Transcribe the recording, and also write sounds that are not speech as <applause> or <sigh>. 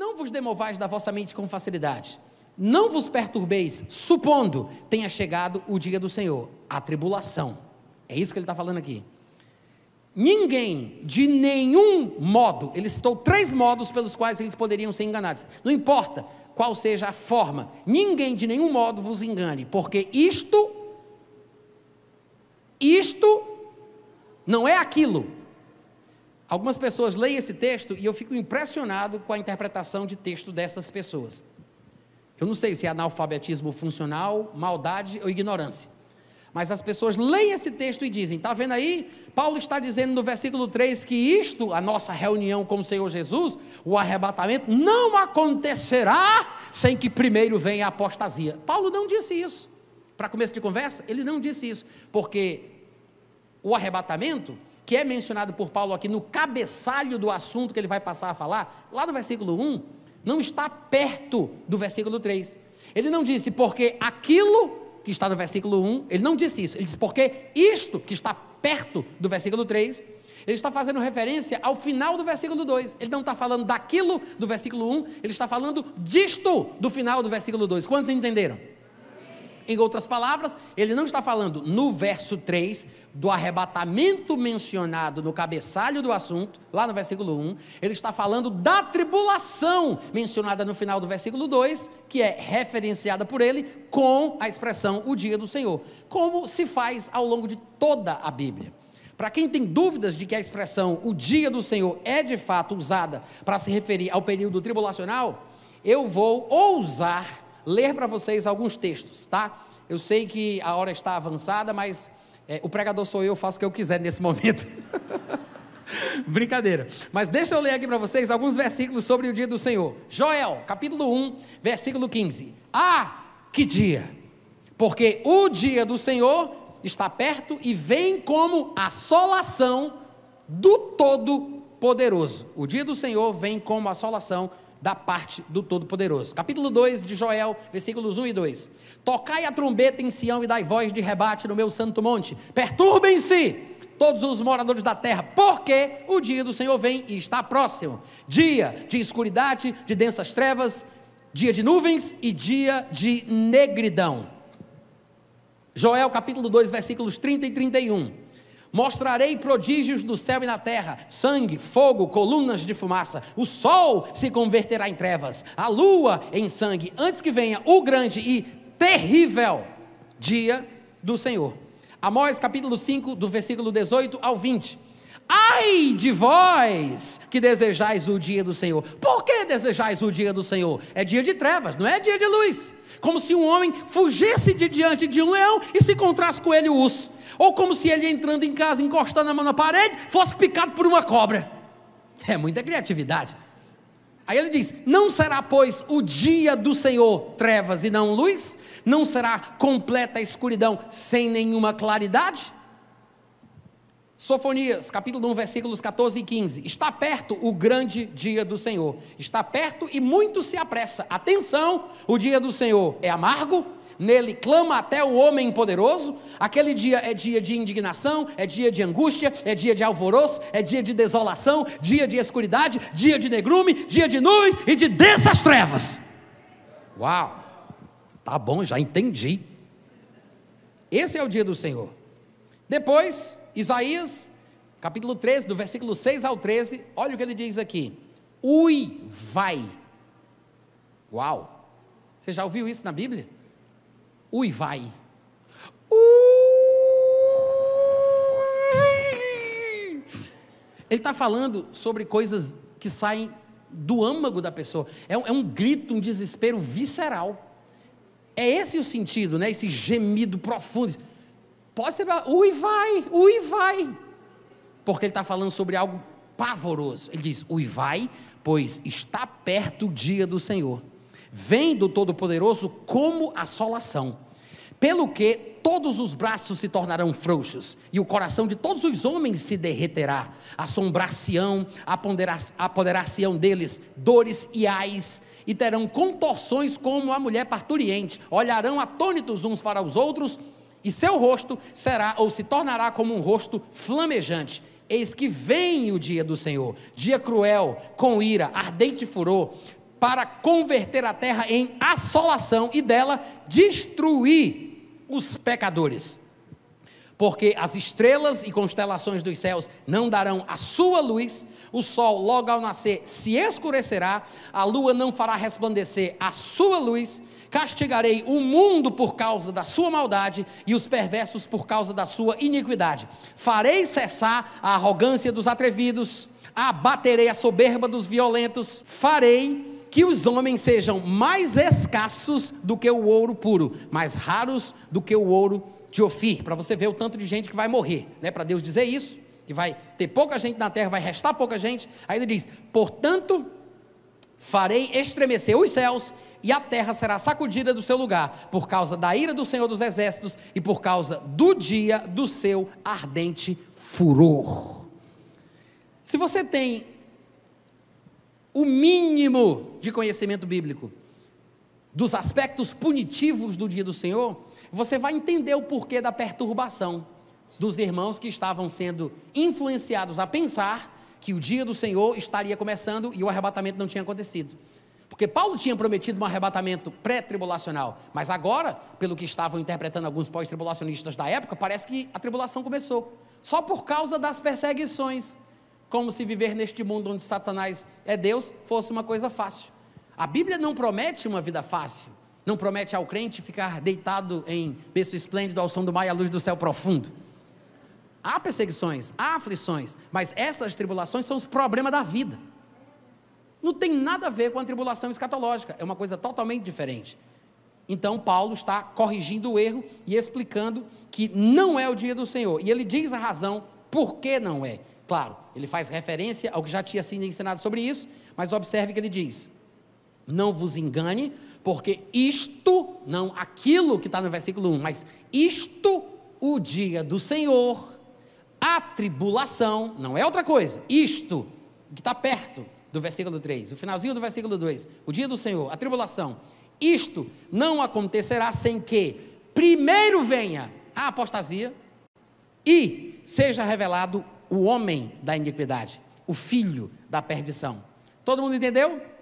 Não vos demovais da vossa mente com facilidade. Não vos perturbeis, supondo tenha chegado o dia do Senhor, a tribulação. É isso que ele está falando aqui. Ninguém, de nenhum modo, ele citou três modos pelos quais eles poderiam ser enganados. Não importa qual seja a forma, ninguém de nenhum modo vos engane, porque isto, isto não é aquilo. Algumas pessoas leem esse texto e eu fico impressionado com a interpretação de texto dessas pessoas. Eu não sei se é analfabetismo funcional, maldade ou ignorância. Mas as pessoas leem esse texto e dizem: está vendo aí? Paulo está dizendo no versículo 3 que isto, a nossa reunião com o Senhor Jesus, o arrebatamento, não acontecerá sem que primeiro venha a apostasia. Paulo não disse isso. Para começo de conversa, ele não disse isso. Porque o arrebatamento que é mencionado por Paulo aqui no cabeçalho do assunto que ele vai passar a falar, lá no versículo 1, não está perto do versículo 3. Ele não disse porque aquilo que está no versículo 1, ele não disse isso, ele disse porque isto que está perto do versículo 3, ele está fazendo referência ao final do versículo 2. Ele não está falando daquilo do versículo 1, ele está falando disto do final do versículo 2. Quantos entenderam? Em outras palavras, ele não está falando no verso 3 do arrebatamento mencionado no cabeçalho do assunto, lá no versículo 1, ele está falando da tribulação mencionada no final do versículo 2, que é referenciada por ele com a expressão o dia do Senhor, como se faz ao longo de toda a Bíblia. Para quem tem dúvidas de que a expressão o dia do Senhor é de fato usada para se referir ao período tribulacional, eu vou ousar ler para vocês alguns textos, tá? Eu sei que a hora está avançada, mas é, o pregador sou eu, faço o que eu quiser nesse <laughs> momento. Brincadeira. Mas deixa eu ler aqui para vocês alguns versículos sobre o dia do Senhor. Joel, capítulo 1, versículo 15. Ah, que dia! Porque o dia do Senhor está perto e vem como assolação do Todo-Poderoso. O dia do Senhor vem como assolação do da parte do Todo-Poderoso. Capítulo 2 de Joel, versículos 1 e 2. Tocai a trombeta em Sião e dai voz de rebate no meu santo monte. Perturbem-se todos os moradores da terra, porque o dia do Senhor vem e está próximo. Dia de escuridade, de densas trevas, dia de nuvens e dia de negridão. Joel capítulo 2, versículos 30 e 31. Mostrarei prodígios do céu e na terra: sangue, fogo, colunas de fumaça. O sol se converterá em trevas, a lua em sangue, antes que venha o grande e terrível dia do Senhor. Amós capítulo 5, do versículo 18 ao 20. Ai de vós que desejais o dia do Senhor. Por que desejais o dia do Senhor? É dia de trevas, não é dia de luz. Como se um homem fugisse de diante de um leão e se encontrasse com ele o urso. Ou como se ele entrando em casa, encostando a mão na parede, fosse picado por uma cobra. É muita criatividade. Aí ele diz: Não será, pois, o dia do Senhor trevas e não luz? Não será completa escuridão sem nenhuma claridade? Sofonias, capítulo 1, versículos 14 e 15. Está perto o grande dia do Senhor. Está perto e muito se apressa. Atenção, o dia do Senhor é amargo, nele clama até o homem poderoso. Aquele dia é dia de indignação, é dia de angústia, é dia de alvoroço, é dia de desolação, dia de escuridade, dia de negrume, dia de nuvens e de densas trevas. Uau! Tá bom, já entendi. Esse é o dia do Senhor. Depois, Isaías, capítulo 13, do versículo 6 ao 13, olha o que ele diz aqui: Ui, vai. Uau! Você já ouviu isso na Bíblia? Ui, vai. Ui. Ele está falando sobre coisas que saem do âmago da pessoa. É um, é um, grito, um desespero visceral. É esse o sentido, né? Esse gemido profundo. Pode ser, ui, vai, ui, vai. Porque ele está falando sobre algo pavoroso. Ele diz: ui, vai, pois está perto o dia do Senhor. Vem do Todo-Poderoso como assolação. Pelo que todos os braços se tornarão frouxos, e o coração de todos os homens se derreterá. Assombrar-se-ão, apoderar-se-ão deles dores e ais, e terão contorções como a mulher parturiente. Olharão atônitos uns para os outros, e seu rosto será ou se tornará como um rosto flamejante. Eis que vem o dia do Senhor, dia cruel, com ira, ardente furor, para converter a terra em assolação e dela destruir os pecadores porque as estrelas e constelações dos céus não darão a sua luz, o sol logo ao nascer se escurecerá, a lua não fará resplandecer a sua luz, castigarei o mundo por causa da sua maldade e os perversos por causa da sua iniquidade. Farei cessar a arrogância dos atrevidos, abaterei a soberba dos violentos, farei que os homens sejam mais escassos do que o ouro puro, mais raros do que o ouro de Ofir, para você ver o tanto de gente que vai morrer, né? Para Deus dizer isso, que vai ter pouca gente na terra, vai restar pouca gente. Aí ele diz: "Portanto, farei estremecer os céus e a terra será sacudida do seu lugar, por causa da ira do Senhor dos exércitos e por causa do dia do seu ardente furor." Se você tem o mínimo de conhecimento bíblico, dos aspectos punitivos do dia do Senhor, você vai entender o porquê da perturbação dos irmãos que estavam sendo influenciados a pensar que o dia do Senhor estaria começando e o arrebatamento não tinha acontecido. Porque Paulo tinha prometido um arrebatamento pré-tribulacional, mas agora, pelo que estavam interpretando alguns pós-tribulacionistas da época, parece que a tribulação começou só por causa das perseguições, como se viver neste mundo onde Satanás é Deus fosse uma coisa fácil. A Bíblia não promete uma vida fácil, não promete ao crente ficar deitado em berço esplêndido ao som do mar e à luz do céu profundo. Há perseguições, há aflições, mas essas tribulações são os problemas da vida. Não tem nada a ver com a tribulação escatológica, é uma coisa totalmente diferente. Então, Paulo está corrigindo o erro e explicando que não é o dia do Senhor. E ele diz a razão por que não é. Claro, ele faz referência ao que já tinha sido ensinado sobre isso, mas observe que ele diz: não vos engane, porque isto, não aquilo que está no versículo 1, mas isto o dia do Senhor, a tribulação, não é outra coisa, isto, que está perto do versículo 3, o finalzinho do versículo 2, o dia do Senhor, a tribulação, isto não acontecerá sem que primeiro venha a apostasia e seja revelado o homem da iniquidade, o filho da perdição. Todo mundo entendeu?